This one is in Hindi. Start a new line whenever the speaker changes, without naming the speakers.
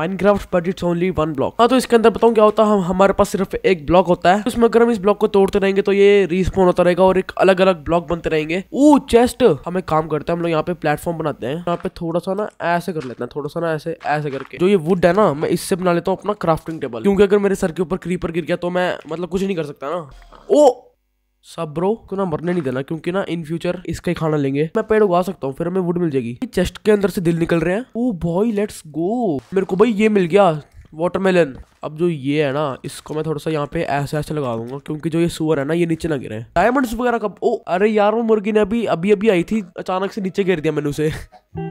Minecraft but it's only one block हाँ तो इसके अंदर बताऊँ क्या होता है हम, हमारे पास सिर्फ एक ब्लॉक होता है उसमें अगर हम इस ब्लॉक को तोड़ते रहेंगे तो ये रिस्पोन होता रहेगा और एक अलग अलग ब्लॉक बनते रहेंगे वो चेस्ट हमें काम करते हैं हम लोग यहाँ पे प्लेटफॉर्म बनाते हैं यहाँ पे थोड़ा सा ना ऐसे कर लेते हैं थोड़ा सा ना ऐसे ऐसे करके जो ये वुड है ना मैं इससे बना लेता हूँ अपना क्राफ्टिंग टेबल क्योंकि अगर मेरे सर के ऊपर क्रीपर गिर गया तो मैं मतलब कुछ नहीं कर सकता ना ओ oh! सब ब्रो को ना मरने नहीं देना क्योंकि ना इन फ्यूचर इसका ही खाना लेंगे मैं पेड़ उगा सकता हूँ फिर हमें वुड मिल जाएगी चेस्ट के अंदर से दिल निकल रहे हैं ओ बॉय लेट्स गो मेरे को भाई ये मिल गया वाटरमेलन अब जो ये है ना इसको मैं थोड़ा सा यहाँ पे ऐसे ऐसे लगा दूंगा क्योंकि जो ये सुअर है ना ये नीचे ना गिरे डायमंड्स वगैरह कब ओ अरे यार वो मुर्गी ने अभी अभी अभी आई थी अचानक से नीचे गिर दिया मैंने उसे